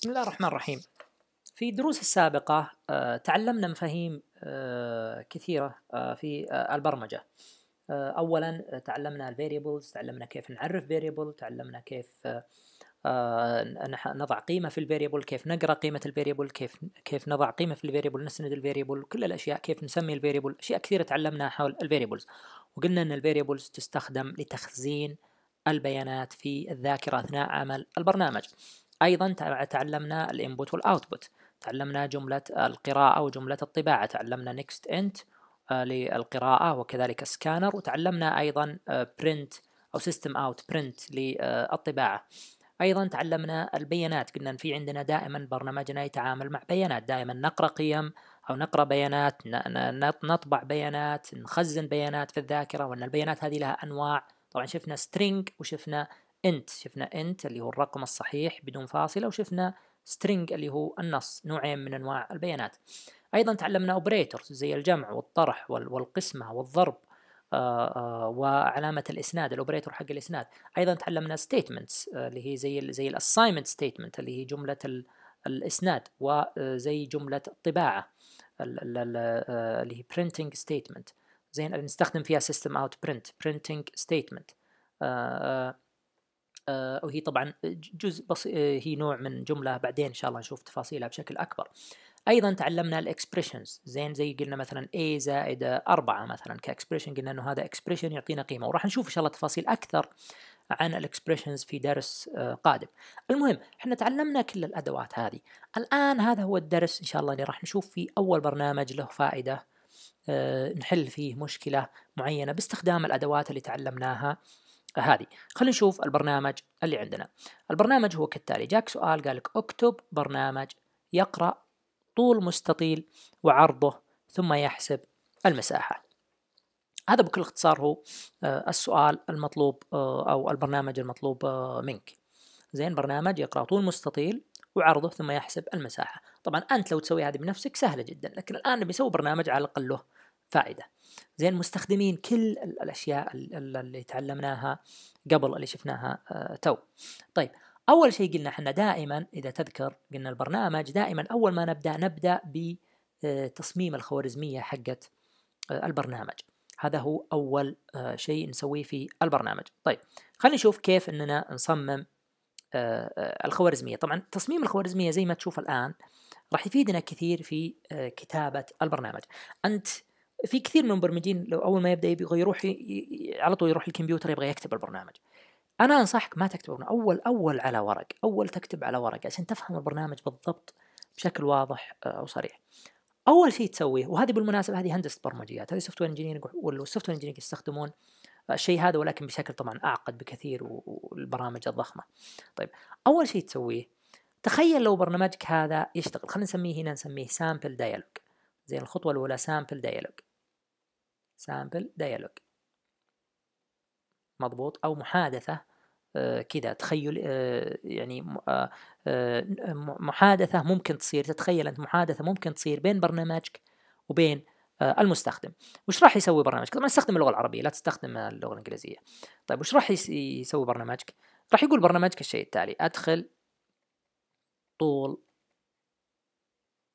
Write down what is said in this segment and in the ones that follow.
بسم الله الرحمن الرحيم في الدروس السابقة آه، تعلمنا مفاهيم آه، كثيرة آه، في البرمجة أولا تعلمنا الفيريبلز تعلمنا كيف نعرف فيريبل تعلمنا كيف نضع قيمة في الفاريبل كيف نقرأ قيمة الفاريبل كيف كيف نضع قيمة في الفاريبل نسند الفاريبل كل الأشياء كيف نسمي الفاريبل أشياء كثيرة تعلمناها حول الفاريبلز وقلنا أن الفاريبلز تستخدم لتخزين البيانات في الذاكرة أثناء عمل البرنامج أيضا تعلمنا الإنبوت والأوتبوت تعلمنا جملة القراءة وجملة الطباعة تعلمنا نيكست انت آه، للقراءة وكذلك سكانر وتعلمنا أيضا برنت آه، أو سيستم اوت برنت للطباعة أيضا تعلمنا البيانات قلنا في عندنا دائما برنامجنا يتعامل مع بيانات دائما نقرأ قيم أو نقرأ بيانات نطبع بيانات نخزن بيانات في الذاكرة وأن البيانات هذه لها أنواع طبعا شفنا string وشفنا انت شفنا انت اللي هو الرقم الصحيح بدون فاصلة وشفنا string اللي هو النص نوعين من انواع البيانات ايضا تعلمنا operators زي الجمع والطرح والقسمة والضرب آه، آه، وعلامة الإسناد الأوبريتور حق الإسناد أيضا تعلمنا statements آه، اللي هي زي زي الأسايمنت statement اللي هي جملة الإسناد وزي جملة الطباعة اللي هي printing statement زين نستخدم فيها system out print printing statement آه، وهي طبعا جزء بس آه، هي نوع من جمله بعدين ان شاء الله نشوف تفاصيلها بشكل اكبر ايضا تعلمنا الاكسبريشنز زين زي قلنا مثلا a زائد 4 مثلا كاكسبريشن قلنا انه هذا اكسبريشن يعطينا قيمه وراح نشوف ان شاء الله تفاصيل اكثر عن الاكسبريشنز في درس آه، قادم المهم احنا تعلمنا كل الادوات هذه الان هذا هو الدرس ان شاء الله اللي راح نشوف فيه اول برنامج له فائده نحل فيه مشكله معينه باستخدام الادوات اللي تعلمناها هذه خلينا نشوف البرنامج اللي عندنا البرنامج هو كالتالي جاك سؤال قال لك اكتب برنامج يقرأ طول مستطيل وعرضه ثم يحسب المساحة هذا بكل اختصار هو آه، السؤال المطلوب آه، أو البرنامج المطلوب آه، منك زين برنامج يقرأ طول مستطيل وعرضه ثم يحسب المساحة طبعا أنت لو تسوي هذه بنفسك سهلة جدا لكن الآن نبي نسوي برنامج على الأقل له فائده زين مستخدمين كل الاشياء اللي تعلمناها قبل اللي شفناها آه، تو طيب اول شيء قلنا احنا دائما اذا تذكر قلنا البرنامج دائما اول ما نبدا نبدا بتصميم آه، الخوارزميه حقت آه، البرنامج هذا هو اول شيء نسويه في البرنامج طيب خلينا نشوف كيف اننا نصمم الخوارزميه طبعا تصميم الخوارزميه زي ما تشوف الان راح يفيدنا كثير في كتابه البرنامج انت في كثير من المبرمجين لو اول ما يبدا يبغى يروح ي... على طول يروح الكمبيوتر يبغى يكتب البرنامج انا انصحك ما تكتب اول اول على ورق اول تكتب على ورق عشان تفهم البرنامج بالضبط بشكل واضح آه، او صريح اول شيء تسويه وهذه بالمناسبه هذه هندسه برمجيات هذه سوفت وير انجينيرنج والسوفت وير انجينيرنج يستخدمون آه، الشيء هذا ولكن بشكل طبعا اعقد بكثير والبرامج الضخمه طيب اول شيء تسويه تخيل لو برنامجك هذا يشتغل خلينا نسميه هنا نسميه سامبل دايلوج زي الخطوه الاولى سامبل دايلوج سامبل ديالوج مضبوط أو محادثة آه كذا تخيل آه يعني آه, آه، محادثة ممكن تصير تتخيل أنت محادثة ممكن تصير بين برنامجك وبين آه، المستخدم وش راح يسوي برنامجك طبعا استخدم اللغة العربية لا تستخدم اللغة الإنجليزية طيب وش راح يسوي برنامجك راح يقول برنامجك الشيء التالي أدخل طول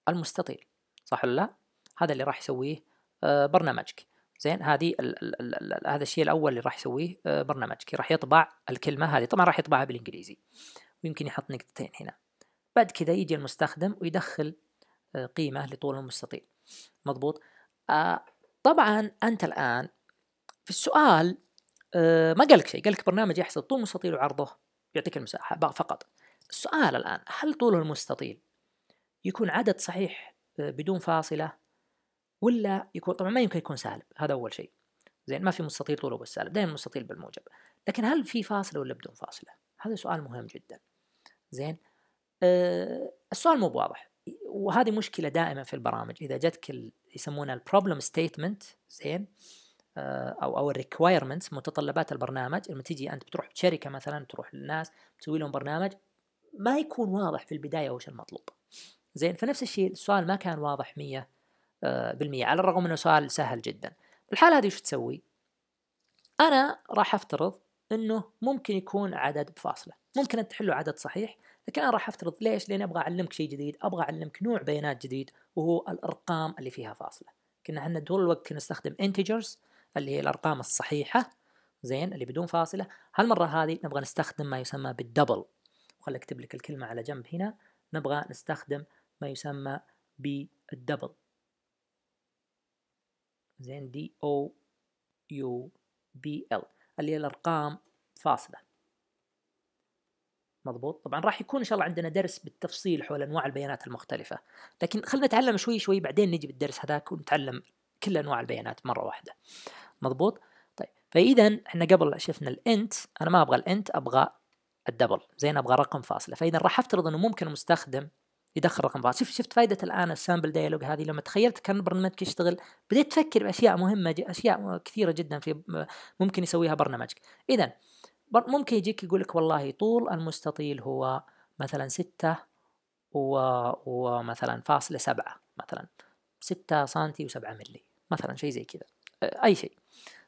المستطيل صح ولا لا هذا اللي راح يسويه آه، برنامجك زين هذه هذا الشيء الاول اللي راح يسويه آه، برنامجك راح يطبع الكلمه هذه طبعا راح يطبعها بالانجليزي ويمكن يحط نقطتين هنا بعد كذا يجي المستخدم ويدخل آه، قيمه لطول المستطيل مضبوط آه، طبعا انت الان في السؤال ما قال لك شيء قال لك برنامج يحسب طول مستطيل وعرضه يعطيك المساحه فقط السؤال الان هل طوله المستطيل يكون عدد صحيح بدون فاصله ولا يكون طبعا ما يمكن يكون سالب هذا اول شيء زين ما في مستطيل طوله بالسالب دائما مستطيل بالموجب لكن هل في فاصله ولا بدون فاصله هذا سؤال مهم جدا زين أه السؤال مو واضح وهذه مشكله دائما في البرامج اذا جتك يسمونها البروبلم ستيتمنت زين آه، او او الريكوايرمنتس متطلبات البرنامج لما تيجي انت بتروح شركه مثلا تروح للناس تسوي لهم برنامج ما يكون واضح في البدايه وش المطلوب زين فنفس الشيء السؤال ما كان واضح 100 آه، بالمية على الرغم أنه سؤال سهل جدا الحالة هذه شو تسوي؟ أنا راح أفترض أنه ممكن يكون عدد بفاصلة ممكن أنت تحله عدد صحيح لكن أنا راح أفترض ليش؟ لأن أبغى أعلمك شيء جديد أبغى أعلمك نوع بيانات جديد وهو الأرقام اللي فيها فاصلة كنا احنا طول الوقت كنا نستخدم integers اللي هي الأرقام الصحيحة زين اللي بدون فاصلة هالمرة هذه نبغى نستخدم ما يسمى بالدبل خل اكتب لك الكلمة على جنب هنا نبغى نستخدم ما يسمى بالدبل زين دي او يو بي ال اللي هي الارقام فاصله مضبوط طبعا راح يكون ان شاء الله عندنا درس بالتفصيل حول انواع البيانات المختلفه لكن خلينا نتعلم شوي شوي بعدين نجي بالدرس هذاك ونتعلم كل انواع البيانات مره واحده مضبوط طيب فاذا احنا قبل شفنا الانت انا ما ابغى الانت ابغى الدبل زين ابغى رقم فاصله فاذا راح افترض انه ممكن المستخدم يدخل رقم شوف شفت فائده الان السامبل ديالوج هذه لما تخيلت كان برنامجك يشتغل بديت تفكر باشياء مهمه اشياء كثيره جدا في ممكن يسويها برنامجك اذا ممكن يجيك يقول لك والله طول المستطيل هو مثلا ستة و... ومثلا فاصلة سبعة مثلا ستة سنتي وسبعة ملي مثلا شيء زي كذا أي شيء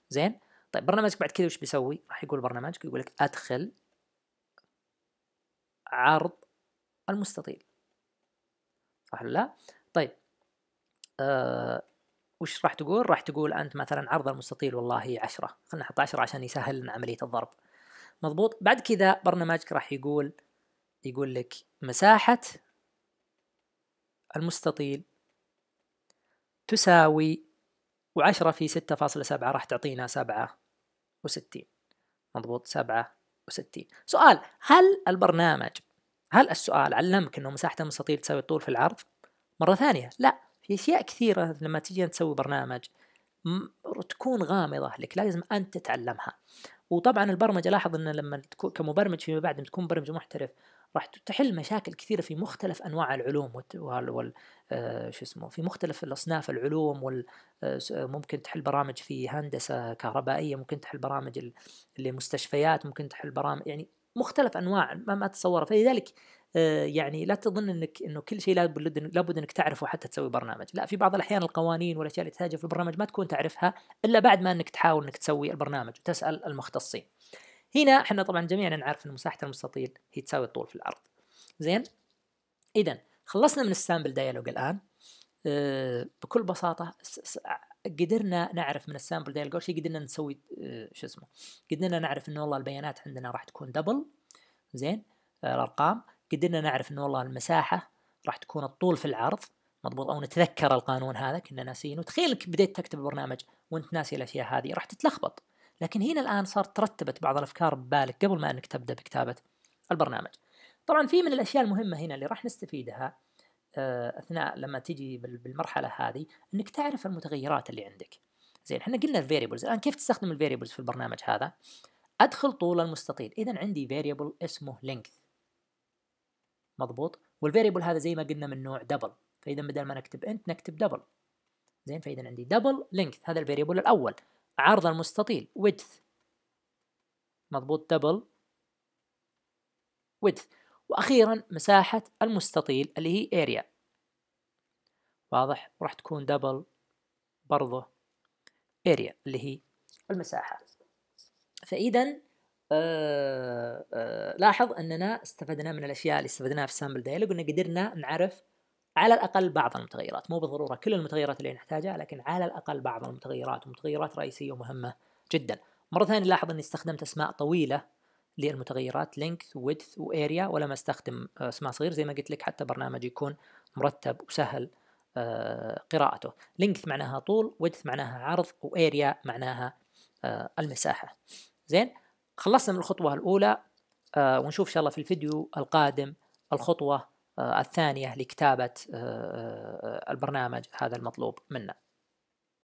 زين طيب برنامجك بعد كذا وش بيسوي راح يقول برنامجك يقول لك أدخل عرض المستطيل صح ولا لا طيب أه وش راح تقول راح تقول انت مثلا عرض المستطيل والله 10 خلينا نحط 10 عشان يسهل لنا عمليه الضرب مضبوط بعد كذا برنامجك راح يقول يقول لك مساحه المستطيل تساوي و10 في 6.7 راح تعطينا سبعة وستين مضبوط 67 سؤال هل البرنامج هل السؤال علمك انه مساحه المستطيل تساوي الطول في العرض مره ثانيه لا في اشياء كثيره لما تجي تسوي برنامج تكون غامضه لك لازم انت تتعلمها وطبعا البرمجه لاحظ ان لما تكون كمبرمج فيما بعد تكون مبرمج محترف راح تحل مشاكل كثيره في مختلف انواع العلوم وال, وال... آه... شو اسمه في مختلف الاصناف العلوم وال... آه... آه، ممكن تحل برامج في هندسه كهربائيه ممكن تحل برامج لمستشفيات ممكن تحل برامج يعني مختلف انواع ما, ما تتصوره فلذلك آه، يعني لا تظن انك انه كل شيء لابد لابد انك تعرفه حتى تسوي برنامج، لا في بعض الاحيان القوانين والاشياء اللي تحتاجها في البرنامج ما تكون تعرفها الا بعد ما انك تحاول انك تسوي البرنامج وتسال المختصين. هنا احنا طبعا جميعنا نعرف ان مساحه المستطيل هي تساوي الطول في الارض. زين؟ اذا خلصنا من السامبل دايلوج الان آه، بكل بساطه قدرنا نعرف من السامبل ديال الجوشي قدرنا نسوي آه، شو اسمه قدرنا نعرف انه والله البيانات عندنا راح تكون دبل زين آه، الارقام قدرنا نعرف انه والله المساحه راح تكون الطول في العرض مضبوط او نتذكر القانون هذا كنا ناسينه انك بديت تكتب البرنامج وانت ناسي الاشياء هذه راح تتلخبط لكن هنا الان صارت ترتبت بعض الافكار ببالك قبل ما انك تبدا بكتابه البرنامج طبعا في من الاشياء المهمه هنا اللي راح نستفيدها آه، اثناء لما تيجي بالمرحله هذه انك تعرف المتغيرات اللي عندك زين احنا قلنا الفاريبلز الان كيف تستخدم الفاريبلز في البرنامج هذا ادخل طول المستطيل اذا عندي فاريبل اسمه لينث مضبوط والفاريبل هذا زي ما قلنا من نوع دبل فاذا بدل ما نكتب انت نكتب دبل زين فاذا عندي دبل لينث هذا الفاريبل الاول عرض المستطيل ويدث مضبوط دبل ويدث واخيرا مساحه المستطيل اللي هي اريا واضح راح تكون دبل برضه اريا اللي هي المساحة فإذا آه آه لاحظ أننا استفدنا من الأشياء اللي استفدناها في سامبل دايلوج أن قدرنا نعرف على الأقل بعض المتغيرات مو بالضرورة كل المتغيرات اللي نحتاجها لكن على الأقل بعض المتغيرات ومتغيرات رئيسية ومهمة جدا مرة ثانية لاحظ أني استخدمت أسماء طويلة للمتغيرات length width واريا ولم استخدم آه، اسماء صغير زي ما قلت لك حتى برنامج يكون مرتب وسهل آه، قراءته لينث معناها طول ويدث معناها عرض واريا معناها آه، المساحة زين خلصنا من الخطوة الأولى آه، ونشوف إن شاء الله في الفيديو القادم الخطوة الثانية لكتابة البرنامج هذا المطلوب منا